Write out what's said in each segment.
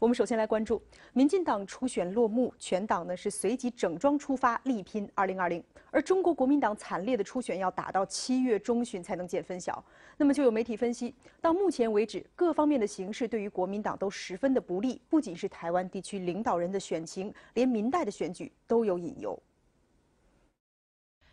我们首先来关注民进党初选落幕，全党呢是随即整装出发，力拼二零二零。而中国国民党惨烈的初选要打到七月中旬才能见分晓。那么就有媒体分析，到目前为止，各方面的形势对于国民党都十分的不利，不仅是台湾地区领导人的选情，连民代的选举都有隐忧。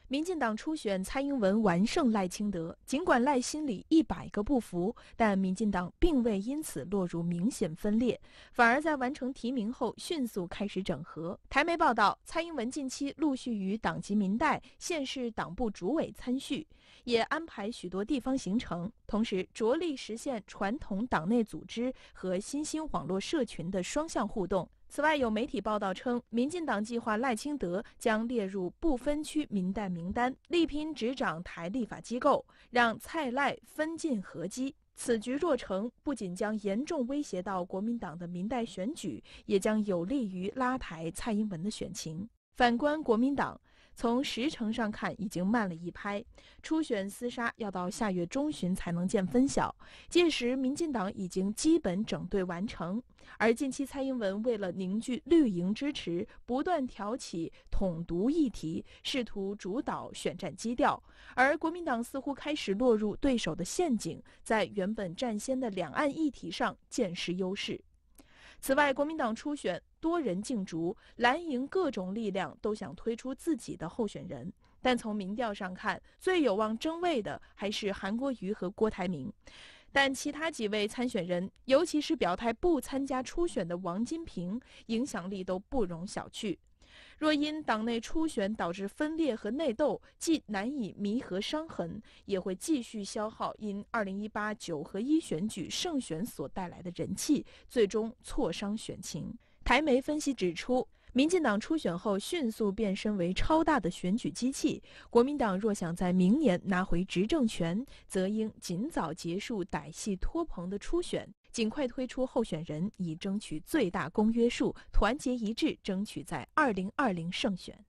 民进党初选，蔡英文完胜赖清德。尽管赖心里一百个不服，但民进党并未因此落入明显分裂，反而在完成提名后迅速开始整合。台媒报道，蔡英文近期陆续与党籍民代、县市党部主委参叙，也安排许多地方行程，同时着力实现传统党内组织和新兴网络社群的双向互动。此外，有媒体报道称，民进党计划赖清德将列入不分区民代名单，力拼执掌台立法机构，让蔡赖分进合击。此局若成，不仅将严重威胁到国民党的民代选举，也将有利于拉抬蔡英文的选情。反观国民党。从时程上看，已经慢了一拍。初选厮杀要到下月中旬才能见分晓。届时，民进党已经基本整队完成。而近期，蔡英文为了凝聚绿营支持，不断挑起统独议题，试图主导选战基调。而国民党似乎开始落入对手的陷阱，在原本占先的两岸议题上渐失优势。此外，国民党初选多人竞逐，蓝营各种力量都想推出自己的候选人。但从民调上看，最有望争位的还是韩国瑜和郭台铭，但其他几位参选人，尤其是表态不参加初选的王金平，影响力都不容小觑。若因党内初选导致分裂和内斗，既难以弥合伤痕，也会继续消耗因2018九合一选举胜选所带来的人气，最终挫伤选情。台媒分析指出，民进党初选后迅速变身为超大的选举机器，国民党若想在明年拿回执政权，则应尽早结束歹戏托棚的初选。尽快推出候选人，以争取最大公约数，团结一致，争取在二零二零胜选。